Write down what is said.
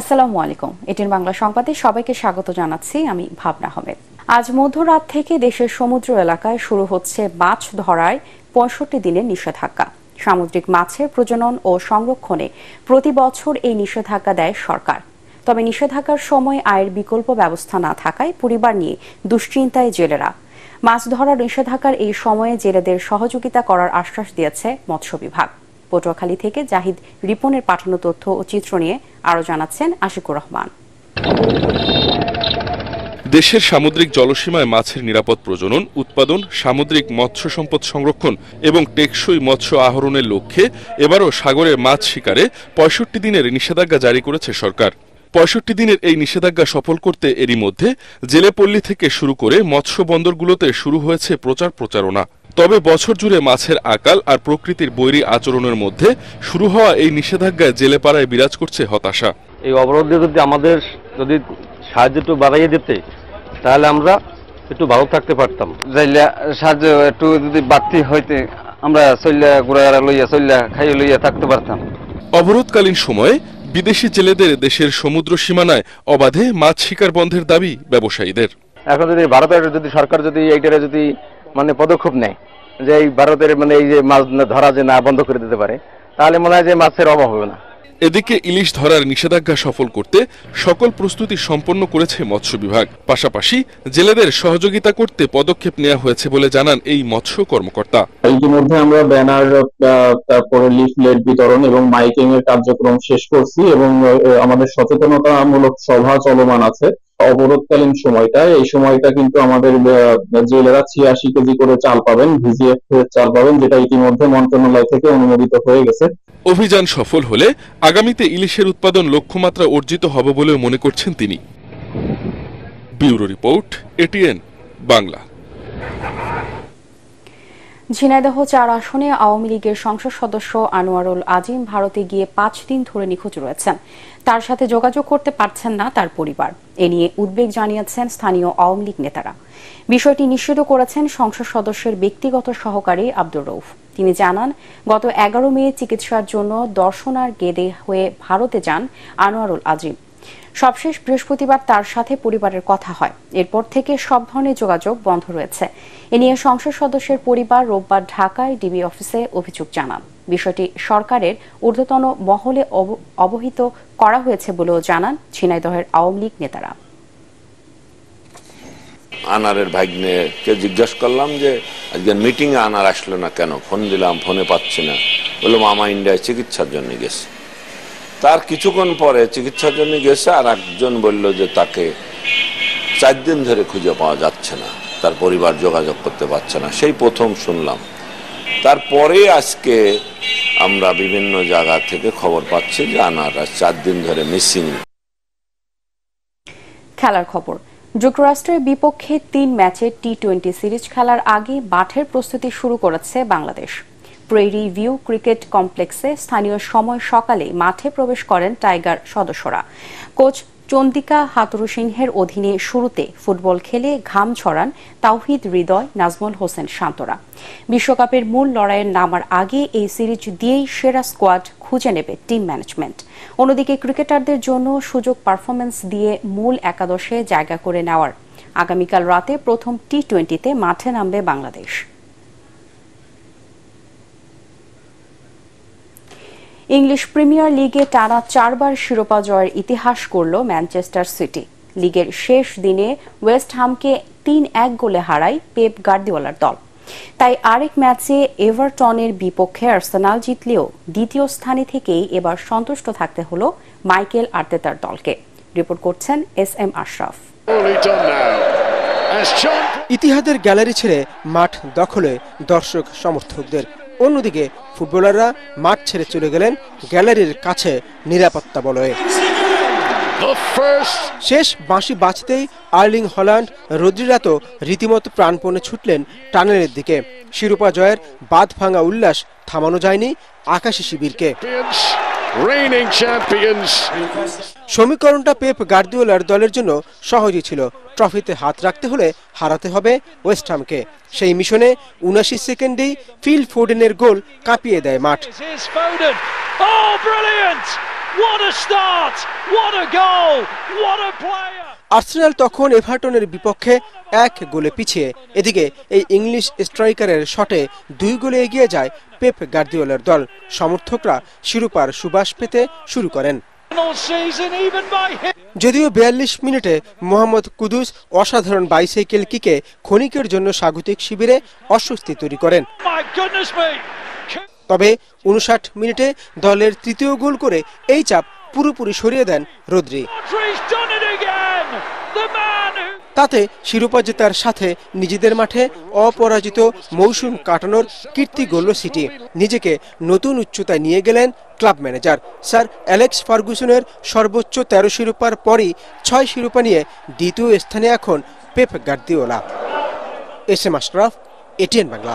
আসসালামু আলাইকুম এটির বাংলা সংবাদে সবাইকে স্বাগত জানাচ্ছি আমি ভাবনা আহমেদ আজ মধ্যরাত থেকে দেশের সমুদ্র এলাকায় শুরু হচ্ছে মাছ ধরায় পঁয়ষট্টি দিনের নিষেধাজ্ঞা সামুদ্রিক মাছের প্রজনন ও সংরক্ষণে প্রতি বছর এই নিষেধাজ্ঞা দেয় সরকার তবে নিষেধাজ্ঞার সময় আয়ের বিকল্প ব্যবস্থা না থাকায় পরিবার নিয়ে দুশ্চিন্তায় জেলেরা মাছ ধরার নিষেধাজ্ঞার এই সময়ে জেলেদের সহযোগিতা করার আশ্বাস দিয়েছে মৎস্য বিভাগ পটুয়াখালী থেকে জাহিদ রিপনের পাঠানো তথ্য ও চিত্র নিয়ে আরো জানাচ্ছেন আশিকুর রহমান দেশের সামুদ্রিক জলসীমায় মাছের নিরাপদ প্রজনন উৎপাদন সামুদ্রিক মৎস্য সম্পদ সংরক্ষণ এবং টেকসই মৎস্য আহরণের লক্ষ্যে এবারও সাগরে মাছ শিকারে পঁয়ষট্টি দিনের নিষেধাজ্ঞা জারি করেছে সরকার পঁয়ষট্টি দিনের এই নিষেধাজ্ঞা সফল করতে এরই মধ্যে জেলেপল্লী থেকে শুরু করে মৎস্য বন্দরগুলোতে শুরু হয়েছে প্রচার প্রচারণা তবে বছর জুড়ে মাছের আকাল আর প্রকৃতির বৈরী আচরণের মধ্যে শুরু হওয়া এই নিষেধাজ্ঞায় জেলেপাড়ায় বিরাজ করছে হতাশা এই অবরোধে যদি আমাদের যদি সাহায্য একটু বাড়াইয়ে দিতে তাহলে আমরা একটু ভালো থাকতে পারতাম সাহায্য একটু যদি বাড়তি হইতে আমরা চল্লা গুড়া লইয়া চল্লা খাইয়ে লইয়া থাকতে পারতাম অবরোধকালীন সময়ে বিদেশি জেলেদের দেশের সমুদ্র সীমানায় অবাধে মাছ শিকার বন্ধের দাবি ব্যবসায়ীদের এখন যদি ভারতের যদি সরকার যদি এইটারে যদি মানে পদক্ষেপ নেয় যে এই ভারতের মানে এই যে মাছ ধরা যে না বন্ধ করে দিতে পারে তাহলে মনে হয় যে মাছের অভাব হবে না এদিকে ইলিশ ধরার নিষেধাজ্ঞা সফল করতে সকল প্রস্তুতি সম্পন্ন করেছে মৎস্য বিভাগ পাশাপাশি জেলেদের সহযোগিতা করতে পদক্ষেপ নেওয়া হয়েছে বলে জানান এই মৎস্য কর্মকর্তা ইতিমধ্যে আমরা ব্যানার তারপরে লিফলেট বিতরণ এবং মাইকিং এর কার্যক্রম শেষ করছি এবং আমাদের সচেতনতামূলক সভা চলমান আছে অবরোধকালীন সময়টা এই সময়টা কিন্তু আমাদের জেলেরা ছিয়াশি কেজি করে চাল পাবেন ভিজিএফ চাল পাবেন যেটা ইতিমধ্যে মন্ত্রণালয় থেকে অনুমোদিত হয়ে গেছে অভিযান সফল হলে আগামীতে ইলিশের উৎপাদন লক্ষ্যমাত্রা অর্জিত হবে বলেও মনে করছেন তিনি bureau report ATN Bangla Jhenaidah চার আসনে আওয়ামী লীগের সংসদ সদস্য আনোয়ারুল আজিম ভারতে গিয়ে পাঁচ দিন ধরে নিখোঁজ রয়েছেন তার সাথে যোগাযোগ করতে পারছেন না তার পরিবার এ নিয়ে উদ্বেগ জানিয়েছেন স্থানীয় আওয়ামী লীগ নেতারা বিষয়টি নিশ্চিত করেছেন সংসদ সদস্যের ব্যক্তিগত সহকারী আব্দুর রৌফ তিনি জানান গত এগারো মে চিকিৎসার জন্য দর্শনার গেদে হয়ে ভারতে যান আনোয়ারুল আজিম সবশেষ বৃহস্পতিবার তার সাথে পরিবারের কথা হয় এরপর থেকে সব ধরনের যোগাযোগ বন্ধ রয়েছে এ নিয়ে সংসদ সদস্যের পরিবার রোববার ঢাকায় ডিবি অফিসে অভিযোগ জানান বিষয়টি সরকারের ঊর্ধ্বতন মহলে অবহিত করা হয়েছে বলেও জানান ঝিনাইদহের আওয়ামী লীগ নেতারা আনারের ভাগ্নেকে জিজ্ঞেস করলাম যে আজকে মিটিংয়ে আনার আসলো না কেন ফোন দিলাম ফোনে পাচ্ছি না বললাম মামা ইন্ডিয়ায় চিকিৎসার জন্য গেছে তার কিছুক্ষণ পরে চিকিৎসার জন্য গেছে আর একজন বলল যে তাকে চার দিন ধরে খুঁজে পাওয়া যাচ্ছে না তার পরিবার যোগাযোগ করতে পারছে না সেই প্রথম শুনলাম তারপরে আজকে আমরা বিভিন্ন জায়গা থেকে খবর পাচ্ছি যে আনারা চার দিন ধরে মিসিং খেলার খবর যুক্তরাষ্ট্রের বিপক্ষে তিন ম্যাচে টি টোয়েন্টি সিরিজ খেলার আগে মাঠের প্রস্তুতি শুরু করেছে বাংলাদেশ প্রেরি ভিউ ক্রিকেট কমপ্লেক্সে স্থানীয় সময় সকালে মাঠে প্রবেশ করেন টাইগার সদস্যরা কোচ চন্দিকা হাতুরু সিংহের অধীনে শুরুতে ফুটবল খেলে ঘাম ছড়ান তাওহিদ হৃদয় নাজমুল হোসেন শান্তরা বিশ্বকাপের মূল লড়াইয়ের নামার আগে এই সিরিজ দিয়েই সেরা স্কোয়াড খুঁজে নেবে টিম ম্যানেজমেন্ট অন্যদিকে ক্রিকেটারদের জন্য সুযোগ পারফরমেন্স দিয়ে মূল একাদশে জায়গা করে নেওয়ার আগামীকাল রাতে প্রথম টি টোয়েন্টিতে মাঠে নামবে বাংলাদেশ ইংলিশ প্রিমিয়ার লিগে টানা চারবার শিরোপা জয়ের ইতিহাস করল ম্যানচেস্টার সিটি লিগের শেষ দিনে ওয়েস্ট হামকে তিন এক গোলে হারায় পেপ গার্দিওয়ালার দল তাই আরেক ম্যাচে এভারটনের বিপক্ষে আর্সেনাল জিতলেও দ্বিতীয় স্থানে থেকেই এবার সন্তুষ্ট থাকতে হল মাইকেল আর্তেতার দলকে রিপোর্ট করছেন এস এম আশরাফ ইতিহাদের গ্যালারি ছেড়ে মাঠ দখলে দর্শক সমর্থকদের অন্যদিকে ফুটবলাররা মাঠ ছেড়ে চলে গেলেন গ্যালারির কাছে নিরাপত্তা বলয়ে শেষ বাঁশি বাঁচতেই আর্লিং হল্যান্ড রদ্রিরাত তো রীতিমতো প্রাণপণে ছুটলেন টানেলের দিকে শিরোপা জয়ের বাদ ভাঙা উল্লাস থামানো যায়নি আকাশী শিবিরকে reigning champions সমীকরণটা পেপ গার্দিওলার দলের জন্য সহজই ছিল ট্রফিতে হাত রাখতে হলে হারাতে হবে ওয়েস্ট সেই মিশনে উনাশি সেকেন্ডেই ফিল ফোডেনের গোল কাঁপিয়ে দেয় মাঠ What a start! What a goal! What a player! Arsenal তখন এভারটনের বিপক্ষে এক গোলে পিছিয়ে এদিকে এই ইংলিশ স্ট্রাইকারের শটে দুই গোলে এগিয়ে যায় পেপ গার্দিওলার দল সমর্থকরা শিরোপার সুবাস পেতে শুরু করেন যদিও বিয়াল্লিশ মিনিটে মোহাম্মদ কুদুস অসাধারণ বাইসাইকেল কিকে ক্ষণিকের জন্য স্বাগতিক শিবিরে অস্বস্তি তৈরি করেন তবে উনষাট মিনিটে দলের তৃতীয় গোল করে এই চাপ পুরোপুরি সরিয়ে দেন রোদ্রি তাতে শিরোপা জেতার সাথে নিজেদের মাঠে অপরাজিত মৌসুম কাটানোর কীর্তি গড়ল সিটি নিজেকে নতুন উচ্চতায় নিয়ে গেলেন ক্লাব ম্যানেজার স্যার অ্যালেক্স ফার্গুসনের সর্বোচ্চ তেরো শিরোপার পরই ছয় শিরোপা নিয়ে দ্বিতীয় স্থানে এখন Pep Guardiola S M Ashraf ATN Bangla